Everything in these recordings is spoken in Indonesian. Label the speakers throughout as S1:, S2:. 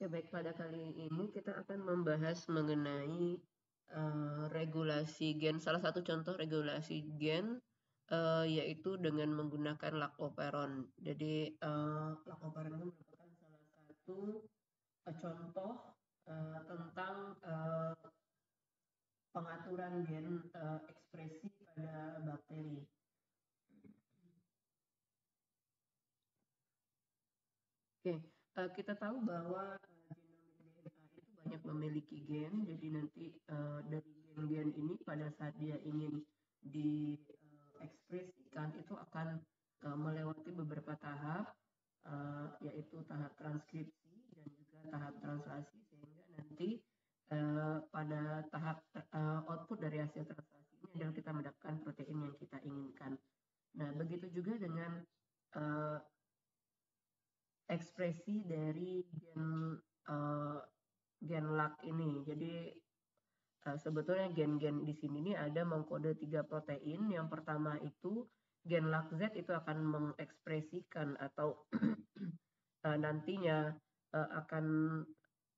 S1: Ya baik pada kali ini kita akan membahas mengenai uh, regulasi gen. Salah satu contoh regulasi gen uh, yaitu dengan menggunakan laktoperon. Jadi uh, eh, laktoperon itu merupakan salah satu uh, contoh uh, tentang uh, pengaturan gen uh, ekspresi pada bakteri. Oke. Okay. Eh, kita tahu bahwa genomik eh, DNA itu banyak memiliki gen, jadi nanti uh, dari gen-gen ini pada saat dia ingin diekspresikan uh, itu akan uh, melewati beberapa tahap, uh, yaitu tahap transkripsi ekspresi dari gen uh, gen lak ini. Jadi uh, sebetulnya gen-gen di sini ini ada mengkode tiga protein. Yang pertama itu gen lak Z itu akan mengekspresikan atau uh, nantinya uh, akan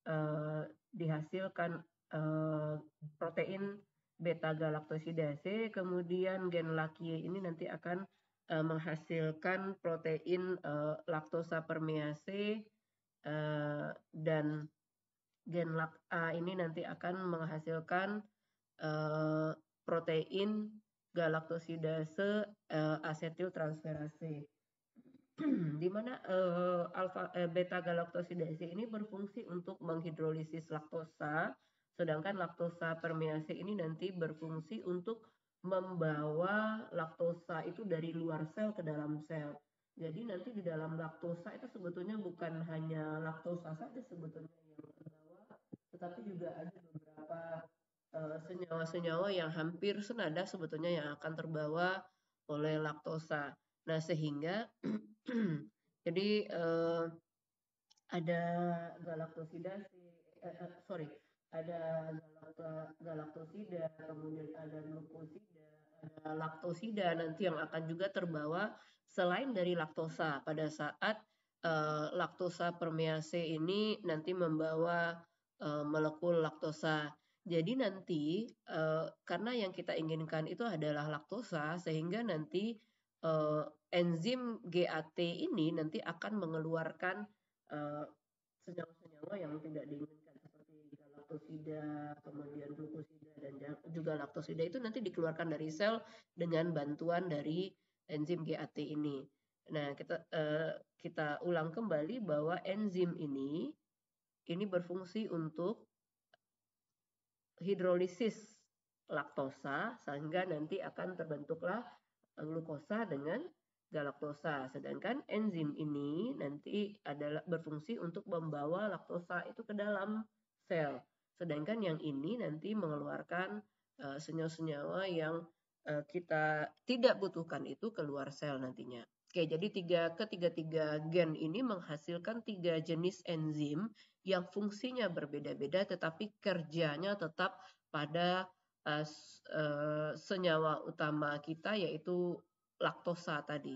S1: uh, dihasilkan uh, protein beta galaktosidase. Kemudian gen lak Y ini nanti akan uh, menghasilkan protein uh, laktosa permease uh, dan gen lak A ini nanti akan menghasilkan uh, protein galaktosidase uh, asetiltransferase di mana uh, alfa uh, beta galaktosidase ini berfungsi untuk menghidrolisis laktosa sedangkan laktosa permease ini nanti berfungsi untuk membawa laktosa itu dari luar sel ke dalam sel. Jadi nanti di dalam laktosa itu sebetulnya bukan hanya laktosa saja sebetulnya yang terbawa, tetapi juga ada beberapa eh, senyawa-senyawa uh, yang hampir senada sebetulnya yang akan terbawa oleh laktosa. Nah sehingga jadi uh, ada galaktosidas, uh, eh, sorry ada galaktosida, kemudian ada glukosida, ada laktosida nanti yang akan juga terbawa selain dari laktosa pada saat uh, laktosa permease ini nanti membawa uh, molekul laktosa. Jadi nanti uh, karena yang kita inginkan itu adalah laktosa sehingga nanti uh, enzim GAT ini nanti akan mengeluarkan senyawa-senyawa yang tidak diinginkan peptosida, kemudian glukosida dan juga laktosida itu nanti dikeluarkan dari sel dengan bantuan dari enzim GAT ini. Nah, kita eh, kita ulang kembali bahwa enzim ini ini berfungsi untuk hidrolisis laktosa sehingga nanti akan terbentuklah glukosa dengan galaktosa. Sedangkan enzim ini nanti adalah berfungsi untuk membawa laktosa itu ke dalam sel. Sedangkan yang ini nanti mengeluarkan uh, senyawa-senyawa yang uh, kita tidak butuhkan itu keluar sel nantinya. Oke, jadi tiga ketiga-tiga gen ini menghasilkan tiga jenis enzim yang fungsinya berbeda-beda tetapi kerjanya tetap pada uh, uh, senyawa utama kita yaitu laktosa tadi.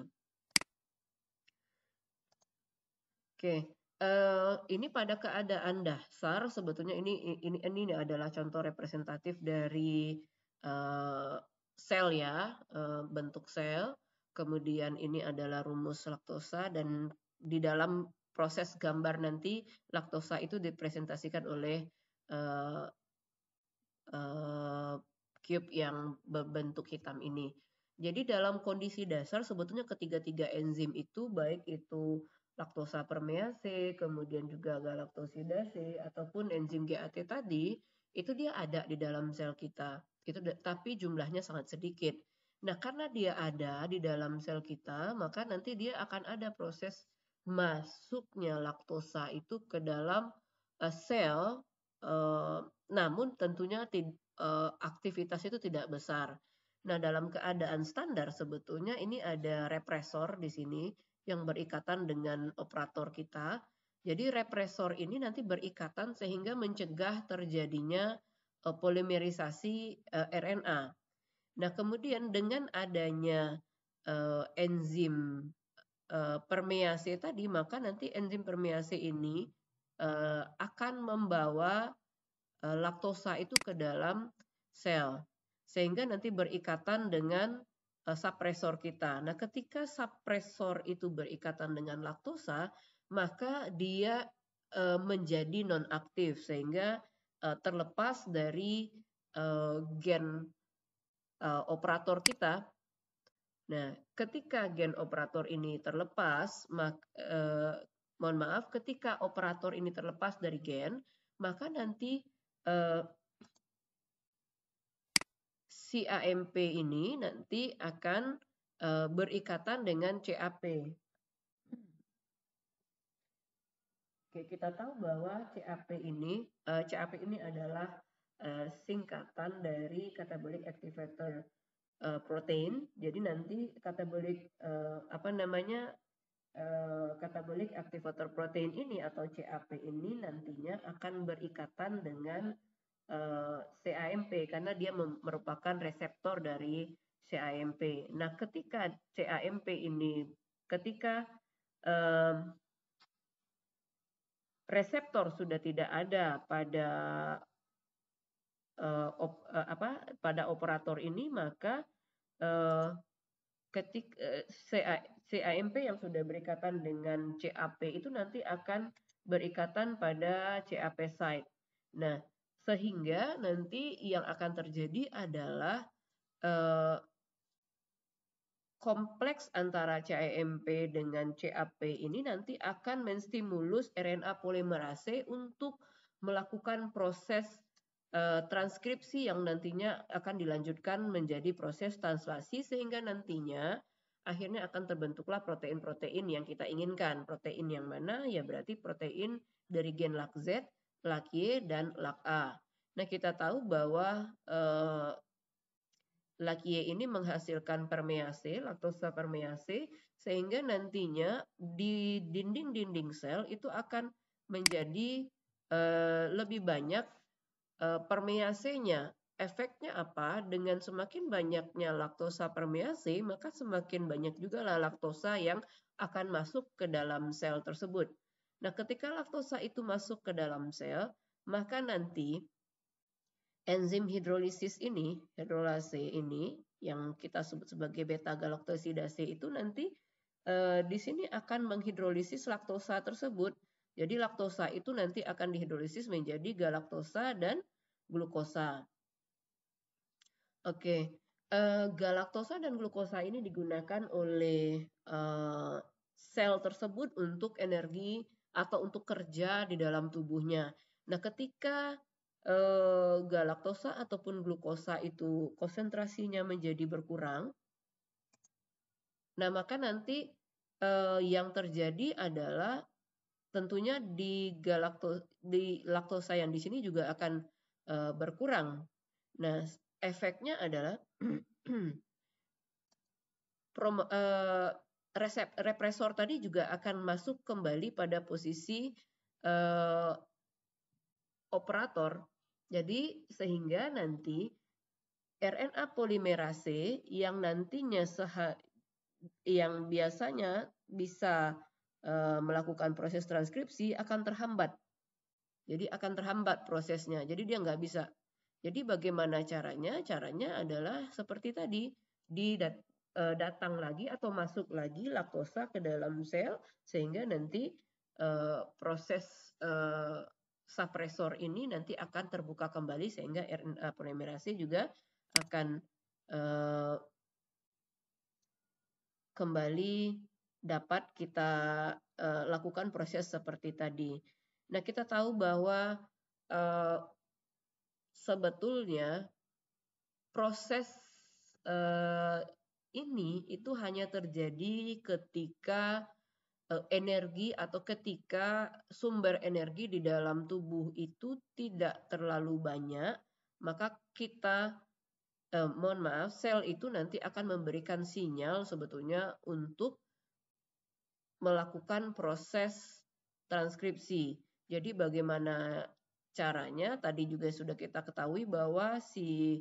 S1: Oke, Eh, ini pada keadaan dasar sebetulnya ini ini ini adalah contoh representatif dari uh, sel ya uh, bentuk sel kemudian ini adalah rumus laktosa dan di dalam proses gambar nanti laktosa itu dipresentasikan oleh uh, uh, cube yang berbentuk hitam ini. Jadi dalam kondisi dasar sebetulnya ketiga-tiga enzim itu baik itu laktosa permease, kemudian juga galaktosidase ataupun enzim GAT tadi, itu dia ada di dalam sel kita. Itu tapi jumlahnya sangat sedikit. Nah, karena dia ada di dalam sel kita, maka nanti dia akan ada proses masuknya laktosa itu ke dalam uh, sel uh, namun tentunya uh, aktivitas itu tidak besar. Nah, dalam keadaan standar sebetulnya ini ada represor di sini yang berikatan dengan operator kita. Jadi represor ini nanti berikatan sehingga mencegah terjadinya eh, polimerisasi eh, RNA. Nah, kemudian dengan adanya eh, enzim permeasi tadi, maka nanti enzim permeasi ini akan membawa laktosa itu ke dalam sel sehingga nanti berikatan dengan Eh, supresor kita. Nah, ketika supresor itu berikatan dengan laktosa, maka dia uh, menjadi nonaktif sehingga uh, terlepas dari uh, gen uh, operator kita. Nah, ketika gen operator ini terlepas, mak, uh, mohon maaf, ketika operator ini terlepas dari gen, maka nanti uh, CAMP ini nanti akan eh, berikatan dengan CAP. Hmm. Oke, kita tahu bahwa CAP ini eh, CAP ini adalah eh, singkatan dari catabolic activator protein. Jadi nanti catabolic apa namanya katabolik activator protein ini atau CAP ini nantinya akan berikatan dengan Eh, CAMP karena dia merupakan reseptor dari CAMP. Nah, ketika CAMP ini ketika um, reseptor sudah tidak ada pada uh, op, uh, apa pada operator ini maka uh, ketik uh, CAMP yang sudah berikatan dengan CAP itu nanti akan berikatan pada CAP site. Nah, sehingga nanti yang akan terjadi adalah eh, kompleks antara cAMP dengan CAP ini nanti akan menstimulus RNA polimerase untuk melakukan proses eh, transkripsi yang nantinya akan dilanjutkan menjadi proses translasi sehingga nantinya akhirnya akan terbentuklah protein-protein yang kita inginkan. Protein yang mana? Ya berarti protein dari gen LAKZ lak Y dan lak A. Nah, kita tahu bahwa eh, lak Y ini menghasilkan permeasi laktosa permeasi sehingga nantinya di dinding-dinding sel itu akan menjadi eh, lebih banyak eh, permeasenya. Efeknya apa? Dengan semakin banyaknya laktosa permeasi maka semakin banyak juga laktosa yang akan masuk ke dalam sel tersebut. Nah, ketika laktosa itu masuk ke dalam sel, maka nanti enzim hidrolisis ini, hidrolase ini yang kita sebut sebagai beta galaktosidase itu nanti e, di sini akan menghidrolisis laktosa tersebut. Jadi laktosa itu nanti akan dihidrolisis menjadi galaktosa dan glukosa. Oke, e, galaktosa dan glukosa ini digunakan oleh e, sel tersebut untuk energi atau untuk kerja di dalam tubuhnya. Nah, ketika eh, galaktosa ataupun glukosa itu konsentrasinya menjadi berkurang, nah maka nanti eh, yang terjadi adalah tentunya di galakto di laktosa yang di sini juga akan eh, berkurang. Nah, efeknya adalah eh, resep represor tadi juga akan masuk kembali pada posisi eh, operator. Jadi sehingga nanti RNA polimerase yang nantinya seha, yang biasanya bisa eh, melakukan proses transkripsi akan terhambat. Jadi akan terhambat prosesnya. Jadi dia nggak bisa. Jadi bagaimana caranya? Caranya adalah seperti tadi di Eh, datang lagi atau masuk lagi laktosa ke dalam sel sehingga nanti eh, proses eh, suppressor ini nanti akan terbuka kembali sehingga RNA polimerase juga akan kembali dapat kita lakukan proses seperti tadi. Nah, kita tahu bahwa sebetulnya proses ini itu hanya terjadi ketika eh, energi atau ketika sumber energi di dalam tubuh itu tidak terlalu banyak, maka kita eh, mohon maaf sel itu nanti akan memberikan sinyal sebetulnya untuk melakukan proses transkripsi. Jadi bagaimana caranya? Tadi juga sudah kita ketahui bahwa si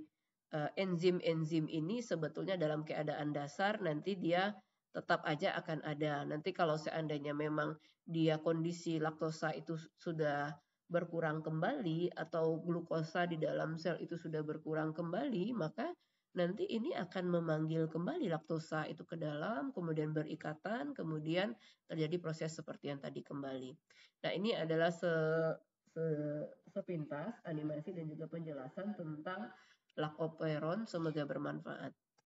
S1: Eh, enzim-enzim ini sebetulnya dalam keadaan dasar nanti dia tetap aja akan ada. Nanti kalau seandainya memang dia kondisi laktosa itu sudah berkurang kembali atau glukosa di dalam sel itu sudah berkurang kembali, maka nanti ini akan memanggil kembali laktosa itu ke dalam, kemudian berikatan, kemudian terjadi proses seperti yang tadi kembali. Nah, ini adalah se, se sepintas animasi dan juga penjelasan tentang lakoperon semoga bermanfaat.